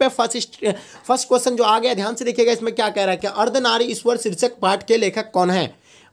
पे first first question जो आ गया ध्यान से देखिएगा इसमें क्या कह रहा है कि अर्धनारी ईश्वर शीर्षक पाठ के लेखक कौन है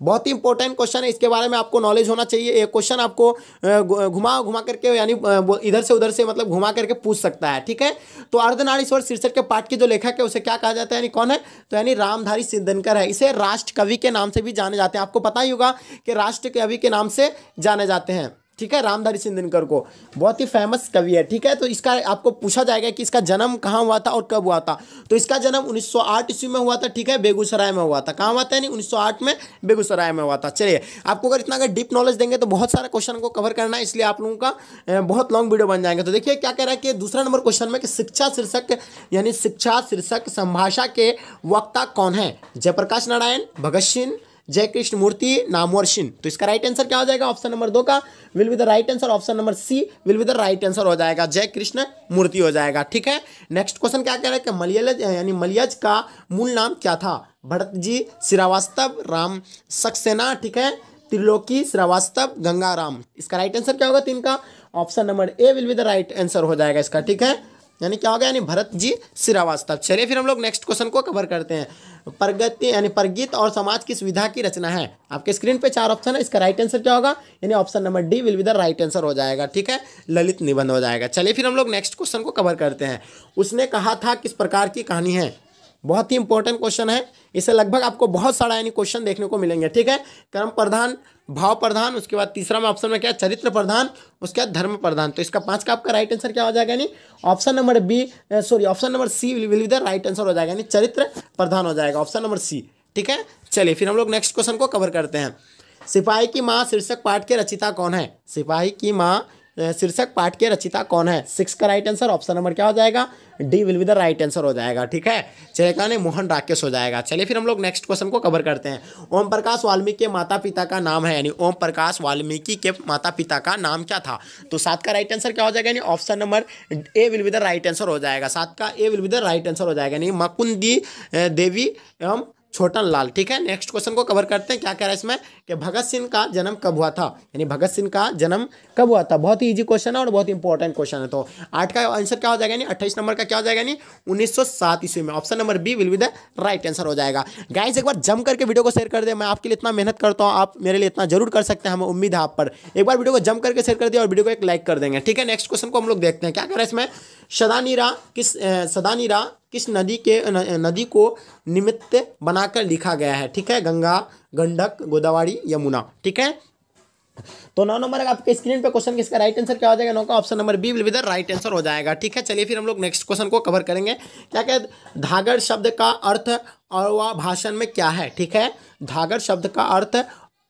बहुत ही इंपॉर्टेंट क्वेश्चन है इसके बारे में आपको नॉलेज होना चाहिए ये क्वेश्चन आपको uh, uh, घुमा घुमा करके यानी uh, इधर से उधर से मतलब घुमा करके पूछ सकता है ठीक है तो अर्धनारीश्वर शीर्षक के पाठ के जो लेखक है उसे क्या कहा जाता है यानी कौन है तो यानी रामधारी सिद्धनकर है इसे राष्ट्र कवि के नाम से भी जाने जाते हैं आपको पता ही होगा कि राष्ट्र कवि के नाम से जाने जाते हैं ठीक है रामधारी सिंह दिनकर को बहुत ही फेमस कवि है ठीक है तो इसका आपको पूछा जाएगा कि इसका जन्म कहाँ हुआ था और कब हुआ था तो इसका जन्म 1908 ईस्वी में हुआ था ठीक है बेगूसराय में हुआ था कहाँ हुआ था नहीं 1908 में बेगूसराय में हुआ था चलिए आपको अगर इतना अगर डीप नॉलेज देंगे तो बहुत सारे क्वेश्चन को कवर करना है इसलिए आप लोगों का बहुत लॉन्ग वीडियो बन जाएंगे तो देखिए क्या कह रहा है कि दूसरा नंबर क्वेश्चन में कि शिक्षा शीर्षक यानी शिक्षा शीर्षक संभाषा के वक्ता कौन है जयप्रकाश नारायण भगत सिंह जय कृष्ण मूर्ति नामवर्षिन तो इसका राइट आंसर क्या हो जाएगा ऑप्शन नंबर दो का will be the right answer option number C will be the right answer हो जाएगा जय कृष्ण मूर्ति हो जाएगा ठीक है नेक्स्ट क्वेश्चन क्या कह रहा है मलियलज यानी मलियज का मूल नाम क्या था भरत जी श्रीवास्तव राम सक्सेना ठीक है त्रिलोकी श्रीवास्तव गंगाराम इसका राइट आंसर क्या होगा तीन का option number A will be the right answer हो जाएगा इसका ठीक है यानी क्या होगा यानी भरत जी श्रीवास्तव चलिए फिर हम लोग नेक्स्ट क्वेश्चन को कवर करते हैं प्रगति यानी प्रगीत और समाज की सुविधा की रचना है आपके स्क्रीन पे चार ऑप्शन है इसका राइट आंसर क्या होगा यानी option number D will be right answer हो जाएगा ठीक है ललित निबंध हो जाएगा चलिए फिर हम लोग नेक्स्ट क्वेश्चन को कवर करते हैं उसने कहा था किस प्रकार की कहानी है बहुत ही इंपॉर्टेंट क्वेश्चन है इसे लगभग आपको बहुत सारा यानी क्वेश्चन देखने को मिलेंगे ठीक है क्रम प्रधान भाव प्रधान उसके बाद तीसरा में ऑप्शन में क्या चरित्र प्रधान उसके बाद धर्म प्रधान तो इसका पांच का आपका राइट आंसर क्या हो जाएगा यानी option number B sorry option number C will be the right answer हो जाएगा यानी चरित्र प्रधान हो जाएगा ऑप्शन नंबर सी ठीक है चलिए फिर हम लोग नेक्स्ट क्वेश्चन को कवर करते हैं सिपाही की माँ शीर्षक पाठ के रचिता कौन है सिपाही की माँ शीर्षक पाठ के रचिता कौन है सिक्स का राइट आंसर ऑप्शन नंबर क्या हो जाएगा D will be the right answer हो जाएगा ठीक है चलिए मोहन राकेश हो जाएगा चलिए फिर हम लोग नेक्स्ट क्वेश्चन को कवर करते हैं ओम प्रकाश वाल्मीकि के माता पिता का नाम है यानी ओम प्रकाश वाल्मीकि के माता पिता का नाम क्या था तो सात का राइट आंसर क्या हो जाएगा यानी option number A will be the right answer हो जाएगा सात का A will be the right answer हो जाएगा यानी मकुंदी देवी एवं छोटन लाल ठीक है नेक्स्ट क्वेश्चन को कवर करते हैं क्या कह रहा है इसमें कि भगत सिंह का जन्म कब हुआ था यानी भगत सिंह का जन्म कब हुआ था बहुत ही ईजी क्वेश्चन है और बहुत इंपॉर्टेंट क्वेश्चन है तो आठ का आंसर क्या हो जाएगा यानी अट्ठाईस नंबर का क्या हो जाएगा यानी उन्नीस ईस्वी में option number B will be the right answer हो जाएगा गाइज एक बार जम करके वीडियो को शेयर कर दे मैं आपके लिए इतना मेहनत करता हूँ आप मेरे लिए इतना जरूर कर सकते हैं हमें उम्मीद है आप पर एक बार वीडियो को जम करके शेयर कर दिया और वीडियो को एक लाइक कर देंगे ठीक है नेक्स्ट क्वेश्चन को हम लोग देखते हैं क्या करें इसमें सदानीरा किस सदानीरा किस नदी के न, नदी को निमित्त बनाकर लिखा गया है ठीक है गंगा गंडक गोदावरी यमुना ठीक है तो नौ नंबर आपके स्क्रीन पे क्वेश्चन किसका राइट आंसर क्या हो जाएगा नौ का option number B will be the right answer हो जाएगा ठीक है चलिए फिर हम लोग नेक्स्ट क्वेश्चन को कवर करेंगे क्या क्या धागर शब्द का अर्थ और भाषण में क्या है ठीक है धागर शब्द का अर्थ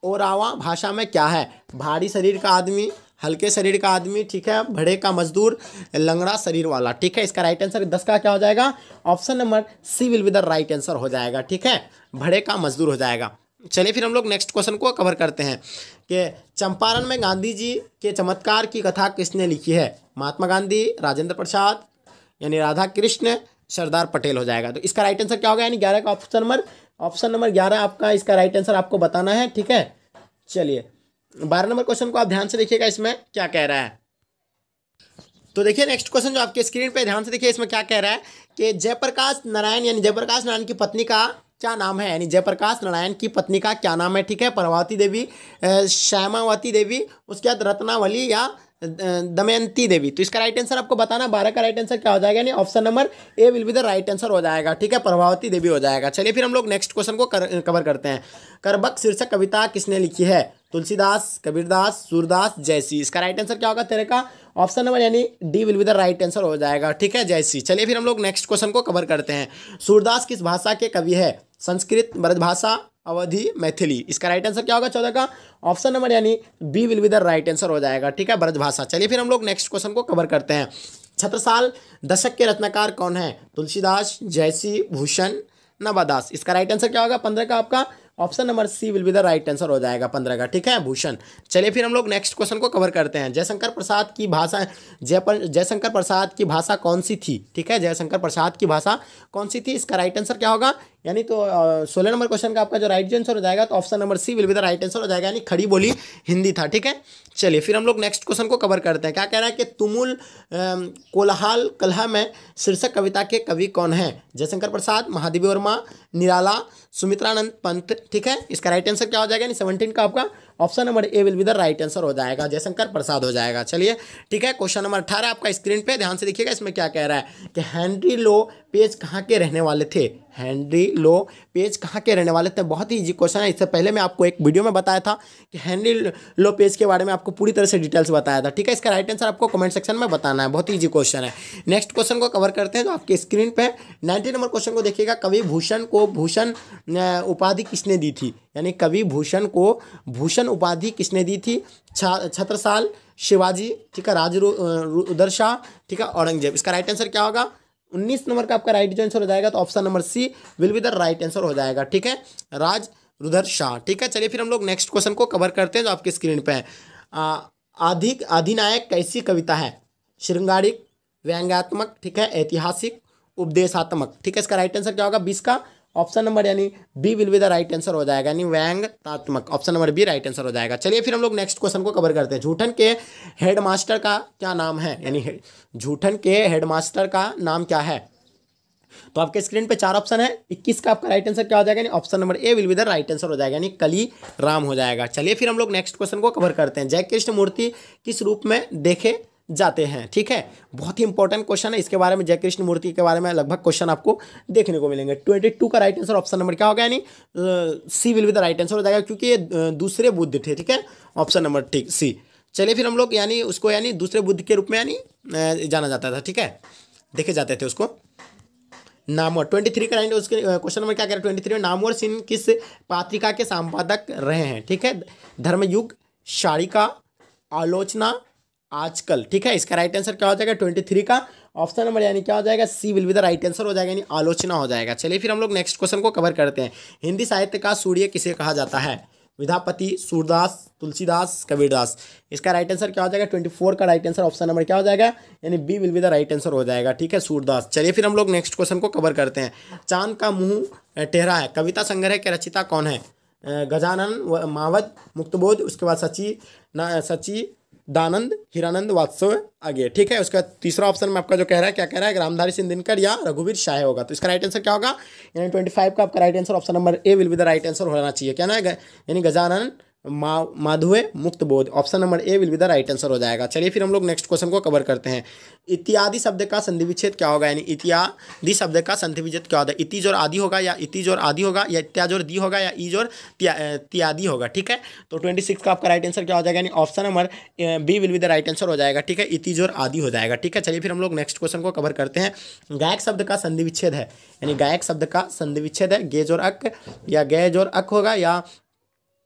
ओरावा भाषा में क्या है भारी शरीर का आदमी हल्के शरीर का आदमी ठीक है भड़े का मजदूर लंगड़ा शरीर वाला ठीक है इसका राइट आंसर दस का क्या हो जाएगा option number C will be the right answer हो जाएगा ठीक है भड़े का मजदूर हो जाएगा चलिए फिर हम लोग नेक्स्ट क्वेश्चन को कवर करते हैं कि चंपारण में गांधी जी के चमत्कार की कथा किसने लिखी है महात्मा गांधी राजेंद्र प्रसाद यानी राधा कृष्ण सरदार पटेल हो जाएगा तो इसका राइट आंसर क्या होगा यानी ग्यारह का ऑप्शन नंबर ऑप्शन नंबर ग्यारह आपका इसका राइट आंसर आपको बताना है ठीक है चलिए बारह नंबर क्वेश्चन को आप ध्यान से देखिएगा इसमें क्या कह रहा है तो देखिए नेक्स्ट क्वेश्चन जो आपके स्क्रीन पे ध्यान से देखिए इसमें क्या कह रहा है कि जयप्रकाश नारायण यानी जयप्रकाश नारायण की पत्नी का क्या नाम है यानी जयप्रकाश नारायण की पत्नी का क्या नाम है ठीक है प्रभावती देवी श्यामावती देवी उसके बाद रत्नावली या दमयंती देवी तो इसका राइट आंसर आपको बताना बारह का राइट आंसर क्या हो जाएगा यानी option number A will be the right answer हो जाएगा ठीक है प्रभावती देवी हो जाएगा चलिए फिर हम लोग नेक्स्ट क्वेश्चन को कर, कवर करते हैं करबक शीर्षक कविता किसने लिखी है तुलसीदास कबीरदास सूरदास जयसी इसका राइट आंसर क्या होगा तेरे का ऑप्शन नंबर यानी D will be the right answer हो जाएगा ठीक है जयसी चलिए फिर हम लोग नेक्स्ट क्वेश्चन को कवर करते हैं सूरदास किस भाषा के कवि है संस्कृत ब्रजभाषा अवधि मैथिली इसका राइट आंसर क्या होगा चौदह का ऑप्शन नंबर यानी B will be the right answer हो जाएगा ठीक है ब्रजभाषा चलिए फिर हम लोग नेक्स्ट क्वेश्चन को कवर करते हैं छत्रसाल दशक के रत्नाकार कौन है तुलसीदास जयसी भूषण नवादास इसका राइट आंसर क्या होगा पंद्रह का आपका option number C will be the right answer हो जाएगा पंद्रह का ठीक है भूषण चलिए फिर हम लोग नेक्स्ट क्वेश्चन को कवर करते हैं जयशंकर प्रसाद की भाषा जयपर जयशंकर प्रसाद की भाषा कौन सी थी ठीक है जयशंकर प्रसाद की भाषा कौन सी थी इसका राइट आंसर क्या होगा यानी तो सोलह नंबर क्वेश्चन का आपका जो राइट आंसर हो जाएगा तो option number C will be the right answer हो जाएगा यानी खड़ी बोली हिंदी था ठीक है चलिए फिर हम लोग नेक्स्ट क्वेश्चन को कवर करते हैं क्या कह रहा है कि तुमुल कोलाहाल कलह में शीर्षक कविता के कवि कौन है जयशंकर प्रसाद महादेवी वर्मा निराला सुमित्रानंद पंत ठीक है इसका राइट आंसर क्या हो जाएगा यानी सेवनटीन का आपका option number A will be the right answer हो जाएगा जयशंकर प्रसाद हो जाएगा चलिए ठीक है क्वेश्चन नंबर अठारह आपका स्क्रीन पे ध्यान से देखिएगा इसमें क्या कह रहा है कि हैंनरी लो पेज कहाँ के रहने वाले थे हैंनरी लो पेज कहाँ के रहने वाले थे बहुत ही इजी क्वेश्चन है इससे पहले मैं आपको एक वीडियो में बताया था कि हैंनरी लो पेज के बारे में आपको पूरी तरह से डिटेल्स बताया था ठीक है इसका राइट आंसर आपको कमेंट सेक्शन में बताना है बहुत ही ईजी क्वेश्चन है नेक्स्ट क्वेश्चन को कवर करते हैं जो आपके स्क्रीन पर नाइन्टी नंबर क्वेश्चन को देखिएगा कवि भूषण को भूषण उपाधि किसने दी थी यानी कवि भूषण को भूषण उपाधि किसने दी थी छत्रसाल शिवाजी ठीक है राज शाह ठीक है औरंगजेब इसका राइट आंसर क्या होगा उन्नीस नंबर का आपका राइट आंसर हो जाएगा तो option number C will be the right answer हो जाएगा ठीक है राज रुधर शाह ठीक है चलिए फिर हम लोग नेक्स्ट क्वेश्चन को कवर करते हैं जो आपकी स्क्रीन पे है अधिक अधिनायक कैसी कविता है श्रृंगारिक व्यंग्यात्मक ठीक है ऐतिहासिक उपदेशात्मक ठीक है इसका राइट आंसर क्या होगा बीस का ऑप्शन नंबर यानी B will be the right answer हो जाएगा यानी व्यंगतात्मक option number B right answer हो जाएगा चलिए फिर हम लोग नेक्स्ट क्वेश्चन को कवर करते हैं झूठन के हेडमास्टर का क्या नाम है यानी झूठन के हेडमास्टर का नाम क्या है तो आपके स्क्रीन पे चार ऑप्शन है 21 का आपका राइट आंसर क्या हो जाएगा यानी option number A will be the right answer हो जाएगा यानी कली राम हो जाएगा चलिए फिर हम लोग नेक्स्ट क्वेश्चन को कवर करते हैं जय कृष्ण मूर्ति किस रूप में देखे जाते हैं ठीक है बहुत ही इंपॉर्टेंट क्वेश्चन है इसके बारे में जय कृष्ण मूर्ति के बारे में लगभग क्वेश्चन आपको देखने को मिलेंगे ट्वेंटी टू का राइट आंसर ऑप्शन नंबर क्या होगा यानी C will be the right answer हो जाएगा क्योंकि ये दूसरे बुद्ध थे ठीक है ऑप्शन नंबर ठीक सी चलिए फिर हम लोग यानी उसको यानी दूसरे बुद्ध के रूप में यानी जाना जाता था ठीक है देखे जाते थे उसको नामवर ट्वेंटी थ्री का राइट उसके क्वेश्चन नंबर क्या कह रहे ट्वेंटी थ्री में नामवर सिंह किस पात्रिका के संपादक रहे हैं ठीक है धर्मयुग शारिका आलोचना आजकल ठीक है इसका राइट आंसर क्या हो जाएगा ट्वेंटी थ्री का ऑप्शन नंबर यानी क्या हो जाएगा C will be the right answer हो जाएगा यानी आलोचना हो जाएगा चलिए फिर हम लोग नेक्स्ट क्वेश्चन को कवर करते हैं हिंदी साहित्य का सूर्य किसे कहा जाता है विधापति सूरदास तुलसीदास कबीरदास इसका राइट आंसर क्या हो जाएगा ट्वेंटी फोर का राइट आंसर ऑप्शन नंबर क्या हो जाएगा यानी B will be the right answer हो जाएगा ठीक है सूरदास चलिए फिर हम लोग नेक्स्ट क्वेश्चन को कवर करते हैं चांद का मुंह टेहरा है कविता संग्रह के रचिता कौन है गजानन मावत मुक्तबोध उसके बाद सची ना सची दानंद हिरानंद वात्सव आगे ठीक है उसका तीसरा ऑप्शन में आपका जो कह रहा है क्या कह रहा है रामधारी सिंह दिनकर या रघुवीर शाह होगा तो इसका राइट आंसर क्या होगा यानी ट्वेंटी फाइव का आपका right answer option number A will be the right answer होना चाहिए क्या ना यानी Gajanan Madhav Muktibodh option number A will be the right answer हो जाएगा चलिए फिर हम लोग नेक्स्ट क्वेश्चन को कवर करते हैं इत्यादि शब्द का संधि विच्छेद क्या होगा यानी इत्यादि शब्द का संधि विच्छेद क्या होता है इतिज और आदि होगा या इतिज और आदि होगा या इत्याज और दी होगा या ईज और त्यादि होगा ठीक है तो ट्वेंटी सिक्स का आपका राइट आंसर क्या हो जाएगा यानी option number B will be the right answer हो जाएगा ठीक है इतिज और आदि हो जाएगा ठीक है चलिए फिर हम लोग नेक्स्ट क्वेश्चन को कवर करते हैं गायक शब्द का संधि विच्छेद है यानी गायक शब्द का संधि विच्छेद है गेज और अक या गैज और अक होगा या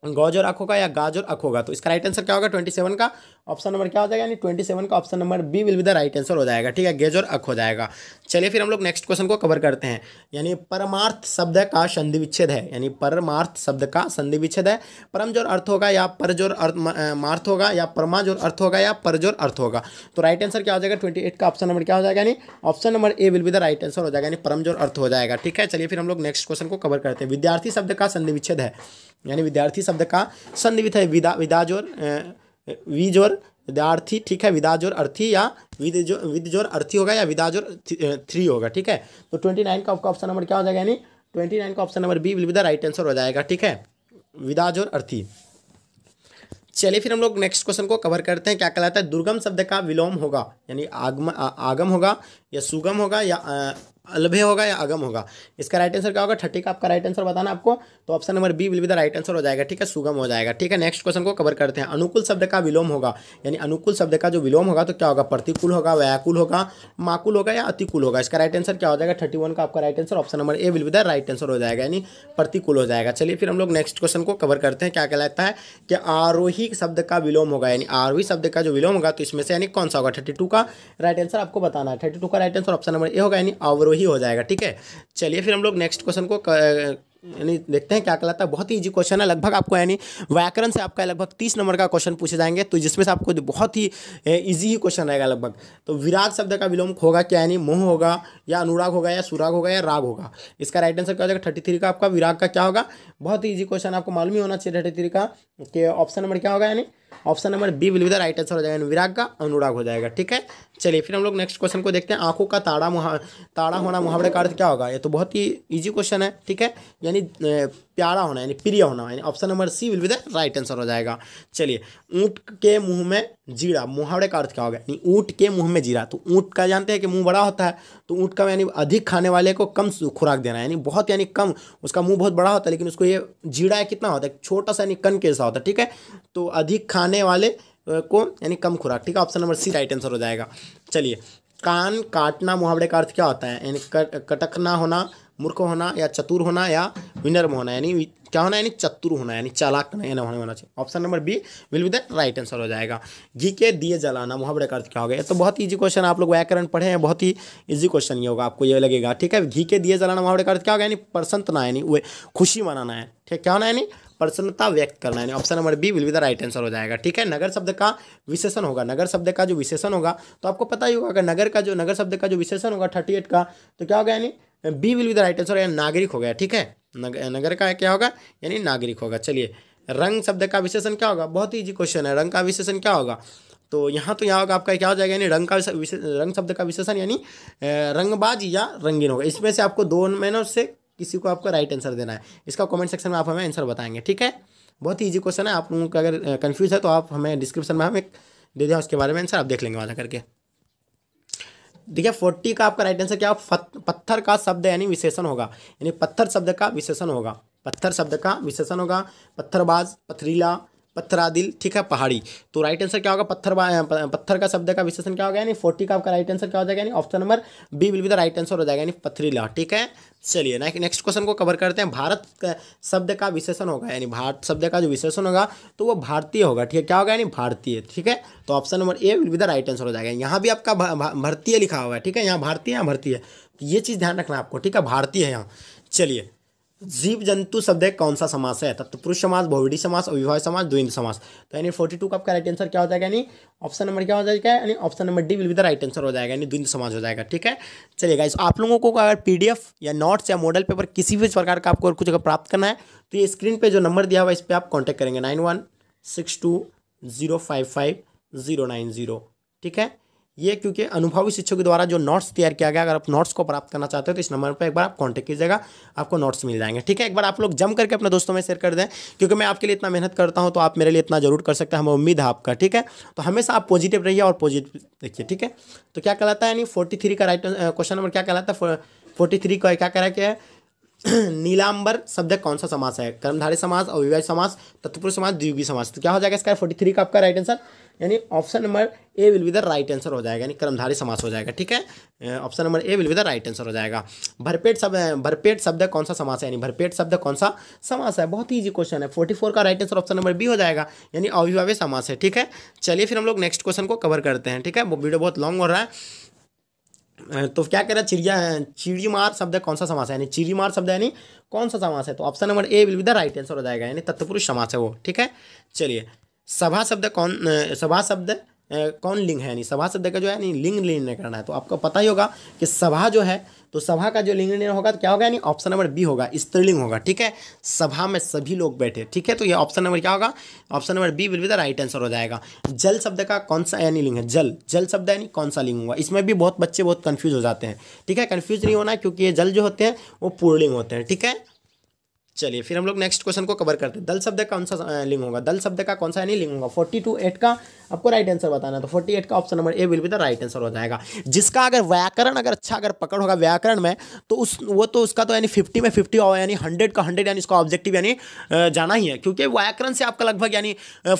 गौज और का या गाजर और का तो इसका राइट आंसर क्या होगा ट्वेंटी सेवन का ऑप्शन नंबर क्या हो जाएगा यानी ट्वेंटी सेवन का option number B will be the right answer हो जाएगा ठीक है गेजर और अख हो जाएगा चलिए फिर हम लोग नेक्स्ट क्वेश्चन को कवर करते हैं यानी परमार्थ शब्द का संधि विच्छेद है यानी परमार्थ शब्द का संधि विच्छेद है परम जोर अर्थ होगा या पर जोर अर्थ मार्थ होगा या परमा जोर अर्थ होगा या पर जोर अर्थ होगा तो राइट आंसर क्या हो जाएगा ट्वेंटी का ऑप्शन नंबर क्या हो जाएगा यानी option number A will be the right answer हो जाएगा यानी परम जोर अर्थ हो जाएगा ठीक है चलिए फिर हम लोग नेक्स्ट क्वेश्चन को कवर करते हैं विद्यार्थी शब्द का संधि विच्छेद है यानी विद्यार्थी शब्द का संधिवित है विदा विदाजोर विजोर विद्यार्थी ठीक है विदाजोर अर्थी या विदजो विदजोर अर्थी होगा या विदाजोर थ्री होगा ठीक है तो ट्वेंटी नाइन का ऑप्शन नंबर क्या हो जाएगा यानी ट्वेंटी नाइन का option number B will be the right answer हो जाएगा ठीक है विदाजोर अर्थी चलिए फिर हम लोग नेक्स्ट क्वेश्चन को कवर करते हैं क्या कहलाता है दुर्गम शब्द का विलोम होगा यानी आगम आगम होगा या सुगम होगा या अलभे होगा या अगम होगा इसका राइट आंसर क्या होगा थर्टी का आपका राइट आंसर बताना आपको तो option number B will be the right answer हो जाएगा ठीक है सुगम हो जाएगा ठीक है नेक्स्ट क्वेश्चन को कवर करते हैं अनुकूल शब्द का विलोम होगा यानी अनुकूल शब्द का जो विलोम होगा तो क्या होगा प्रतिकूल होगा व्याकुल होगा माकुल होगा या अतिकूल होगा इसका राइट आंसर क्या हो जाएगा थर्टी का आपका right answer option number A will be the right answer हो जाएगा यानी प्रतिकूल हो जाएगा चलिए फिर हम लोग नेक्स्ट क्वेश्चन को कवर करते हैं क्या कहलाता है कि आरोही शब्द का विलोम होगा यानी आरोही शब्द का जो विलोम होगा तो इसमें से यानी कौन सा होगा थर्टी का राइट आंसर आपको बताना है थर्टी का right answer option number A होगा यानी आवरोही ही हो जाएगा ठीक है चलिए फिर हम लोग नेक्स्ट क्वेश्चन को यानी देखते हैं क्या कहलाता है बहुत ही ईजी क्वेश्चन है लगभग आपको यानी व्याकरण से आपका लगभग तीस नंबर का क्वेश्चन पूछे जाएंगे तो जिसमें से आपको बहुत ही ईजी ही क्वेश्चन रहेगा लगभग तो विराग शब्द का विलोम होगा क्या यानी मोह होगा या अनुराग होगा या सुराग होगा या राग होगा इसका राइट आंसर क्या हो जाएगा थर्टी थ्री का आपका विराग का क्या होगा बहुत ही ईजी क्वेश्चन आपको मालूम ही होना चाहिए थर्टी थ्री का कि ऑप्शन नंबर क्या होगा यानी option number B will be the right answer हो जाएगा विराग का अनुराग हो जाएगा ठीक है चलिए फिर हम लोग नेक्स्ट क्वेश्चन को देखते हैं आंखों का ताड़ा मुहा ताड़ा होना मुहावरे का अर्थ क्या होगा ये तो बहुत ही ईजी क्वेश्चन है ठीक है यानी प्यारा होना यानी प्रिय होना यानी option number C will be the right answer हो जाएगा चलिए ऊँट के मुंह में जीरा मुहावरे का अर्थ क्या होगा यानी ऊँट के मुंह में जीरा तो ऊँट का जानते हैं कि मुंह बड़ा होता है तो ऊँट का यानी अधिक खाने वाले को कम खुराक देना यानी बहुत यानी कम उसका मुँह बहुत बड़ा होता है लेकिन उसको ये जीड़ा कितना होता है छोटा सा यानी कन के होता है ठीक है तो अधिक खाने वाले को यानी कम खुराक ठीक है option number C right answer हो जाएगा चलिए कान काटना मुहावरे का अर्थ क्या होता है यानी कटकना होना मूर्ख होना या चतुर होना या विनर्म होना यानी क्या होना यानी चतुर होना यानी चालाक नहीं होना होना चाहिए option number B will be the right answer हो जाएगा घी के दिए जलाना मुहावरे का अर्थ क्या होगा तो बहुत ईजी क्वेश्चन आप लोग व्याकरण पढ़े हैं बहुत ही ईजी क्वेश्चन ये होगा आपको ये लगेगा ठीक है घी के दिए जलाना मुहावरे का अर्थ क्या होगा यानी प्रसन्नता यानी खुशी मनाना है ठीक क्या होना यानी प्रसन्नता व्यक्त करना यानी option number B will be the right answer हो जाएगा ठीक है नगर शब्द का विशेषण होगा नगर शब्द का जो विशेषण होगा तो आपको पता ही होगा अगर नगर का जो नगर शब्द का जो विशेषण होगा थर्टी एट का तो क्या होगा यानी B will be the right answer यानी नागरिक हो गया ठीक है नगर का क्या होगा यानी नागरिक होगा चलिए रंग शब्द का विशेषण क्या होगा बहुत ईजी क्वेश्चन है रंग का विशेषण क्या होगा तो यहाँ तो यहाँ होगा आपका क्या हो जाएगा यानी रंग का रंग शब्द का विशेषण यानी रंगबाज या रंगीन होगा इसमें से आपको दो महीनों से किसी को आपको राइट आंसर देना है इसका कमेंट सेक्शन में आप हमें आंसर बताएंगे ठीक है बहुत ही ईजी क्वेश्चन है आप लोगों का अगर कन्फ्यूज है तो आप हमें डिस्क्रिप्शन में हमें दे दें उसके बारे में आंसर आप देख लेंगे वहाँ करके देखिए फोर्टी का आपका राइट आंसर क्या पत्थर का शब्द यानी विशेषण होगा यानी पत्थर शब्द का विशेषण होगा पत्थर शब्द का विशेषण होगा पत्थरबाज पथरीला पत्थरादिल ठीक है पहाड़ी तो राइट आंसर क्या होगा पत्थर पत्थर का शब्द का विशेषण क्या होगा यानी फोर्टी का आपका राइट आंसर क्या हो जाएगा यानी option number B will be the right answer हो जाएगा यानी पथरीला ठीक है चलिए नेक्स्ट क्वेश्चन को कवर करते हैं भारत शब्द का विशेषण होगा यानी भारत शब्द का जो विशेषण होगा तो वो भारतीय होगा ठीक है क्या होगा यानी भारतीय ठीक है तो option number A will be the right answer हो जाएगा यहाँ भी आपका भारतीय लिखा हुआ है ठीक है यहाँ भारतीय यहाँ भारतीय ये चीज़ ध्यान रखना आपको ठीक है भारतीय है यहाँ चलिए जीव जंतु शब्द है कौन सा समास है तत्पुरुष समास बहुविडी समास अविभाव समास द्विंद समास तो यानी फोर्टी टू का आपका राइट आंसर क्या हो जाएगा यानी ऑप्शन नंबर क्या हो जाएगा यानी option number D will be the right answer हो जाएगा यानी द्विंद समाज हो जाएगा ठीक है चलिएगा इस आप लोगों को अगर पी या नोट्स या मॉडल पेपर किसी भी प्रकार का आपको कुछ अगर प्राप्त करना है तो ये स्क्रीन पर जो नंबर दिया हुआ है इस पर आप कॉन्टैक्ट करेंगे nine one six two zero five five zero nine zero ठीक है ये क्योंकि अनुभवी शिक्षक के द्वारा जो नोट्स तैयार किया गया अगर आप नोट्स को प्राप्त करना चाहते हो तो इस नंबर पर एक बार आप कॉन्टैक्ट कीजिएगा आपको नोट्स मिल जाएंगे ठीक है एक बार आप लोग जम करके अपने दोस्तों में शेयर कर दें क्योंकि मैं आपके लिए इतना मेहनत करता हूँ तो आप मेरे लिए इतना जरूर कर सकते हैं हमें उम्मीद है आपका ठीक है तो हमेशा आप पॉजिटिव रहिए और पॉजिटिव देखिए ठीक है तो क्या कहलाता है यानी फोर्टी का राइट क्वेश्चन नंबर क्या कहलाता है फोर्टी का क्या कह रहा है नीलांबर शब्द कौन सा समास है कर्मधारी समास अविवाहित समास तत्पुरुष समास द्वियोगी समास तो क्या हो जाएगा इसका फोर्टी थ्री का आपका राइट आंसर यानी option number A will be the right answer हो जाएगा यानी कर्मधारी समास हो जाएगा ठीक है option number A will be the right answer हो जाएगा भरपेट शब्द भरपेट शब्द कौन सा समास है यानी भरपेट शब्द कौन सा समास है बहुत ईजी क्वेश्चन है फोर्टी फोर का right answer option number B हो जाएगा यानी अविभाव्य समास है ठीक है चलिए फिर हम लोग नेक्स्ट क्वेश्चन को कवर करते हैं ठीक है वो वीडियो बहुत लॉन्ग हो रहा है तो क्या कह रहा है चिड़िया चिड़ीमार शब्द कौन सा समास है यानी चिड़ीमार शब्द यानी कौन सा समास है तो option number A will be the right answer हो जाएगा यानी तत्पुरुष समास है वो ठीक है चलिए सभा शब्द कौन सभा शब्द कौन लिंग है यानी सभा शब्द का जो है यानी लिंग निर्णय करना है तो आपको पता ही होगा कि सभा जो है तो सभा का जो लिंग निर्णय होगा तो क्या होगा यानी ऑप्शन नंबर बी होगा स्त्रीलिंग होगा ठीक है सभा में सभी लोग बैठे ठीक है तो ये ऑप्शन नंबर क्या होगा option number B will be the right answer हो जाएगा जल शब्द का कौन सा यानी लिंग है जल जल शब्द यानी कौन सा लिंग होगा इसमें भी बहुत बच्चे बहुत कन्फ्यूज हो जाते हैं ठीक है कन्फ्यूज नहीं होना क्योंकि ये जल जो होते हैं वो पूर्णलिंग होते हैं ठीक है चलिए फिर हम लोग नेक्स्ट क्वेश्चन को कवर करते हैं दल शब्द का कौन सा लिंग होगा दल शब्द का कौन सा यानी लिंग होगा फोर्टी टू एट का आपको राइट आंसर बताना है तो फोर्टी एट का option number A will be the right answer हो जाएगा जिसका अगर व्याकरण अगर अच्छा अगर पकड़ होगा व्याकरण में तो उस वो तो उसका तो यानी फिफ्टी में फिफ्टी यानी हंड्रेड का हंड्रेड यानी इसका ऑब्जेक्टिव यानी जाना ही है क्योंकि व्याकरण से आपका लगभग यानी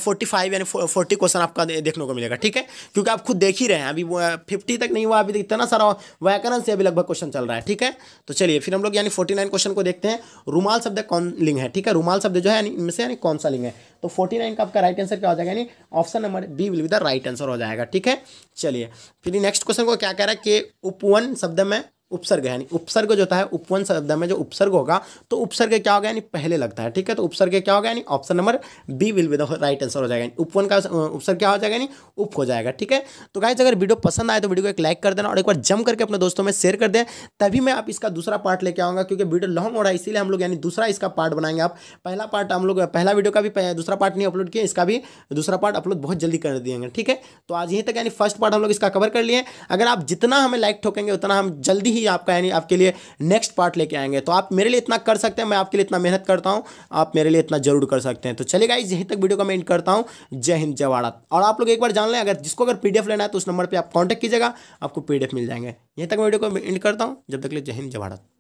फोर्टी फाइव यानी फोर्टी क्वेश्चन आपका देखने को मिलेगा ठीक है क्योंकि आप खुद देख ही रहे हैं अभी फिफ्टी तक नहीं हुआ अभी तो इतना सारा व्याकरण से अभी लगभग क्वेश्चन चल रहा है ठीक है तो चलिए फिर हम लोग यानी फोर्टी क्वेश्चन को देखते हैं रूमाल शब्द कौन लिंग है ठीक है रूमाल शब्द जो है यानी इनमें से यानी कौन सा लिंग है तो फोर्टी नाइन का आपका राइट आंसर क्या हो जाएगा यानी option number B will be the right answer हो जाएगा ठीक है चलिए फिर नेक्स्ट क्वेश्चन को क्या कह रहा है कि उपवन शब्द में उपसर्ग यानी उपसर्ग जो है उपवन शब्द में जो उपसर्ग होगा तो उपसर्ग क्या होगा यानी पहले लगता है ठीक है तो उपसर्ग क्या होगा यानी option number B will be the right answer हो जाएगा उपवन का उपसर्ग क्या हो जाएगा यानी उप हो जाएगा ठीक है तो गाइज अगर वीडियो पसंद आए तो वीडियो को एक लाइक कर देना और एक बार जम करके अपने दोस्तों में शेयर कर दें तभी मैं आप इसका दूसरा पार्ट लेके आऊंगा क्योंकि वीडियो लॉन्ग हो रहा है इसीलिए हम लोग यानी दूसरा इसका पार्ट बनाएंगे आप पहला पार्ट हम लोग पहला वीडियो का भी दूसरा पार्ट नहीं अपलोड किया इसका भी दूसरा पार्ट अपलोड बहुत जल्दी कर देंगे ठीक है तो आज यहीं तक यानी फर्स्ट पार्ट हम लोग इसका कवर कर लिए अगर आप जितना हमें लाइक ठोकेंगे उतना हम जल्दी ही ही आपका यानी आपके लिए नेक्स्ट पार्ट लेके आएंगे तो आप मेरे लिए इतना कर सकते हैं मैं आपके लिए इतना मेहनत करता हूँ आप मेरे लिए इतना जरूर कर सकते हैं तो चले गाइज यहीं तक वीडियो का मैं करता हूँ जय हिंद जय भारत और आप लोग एक बार जान लें अगर जिसको अगर पीडीएफ लेना है तो उस नंबर पर आप कॉन्टैक्ट कीजिएगा आपको पीडीएफ मिल जाएंगे यहीं तक वीडियो को एंड करता हूँ जब तक ले जय हिंद जय भारत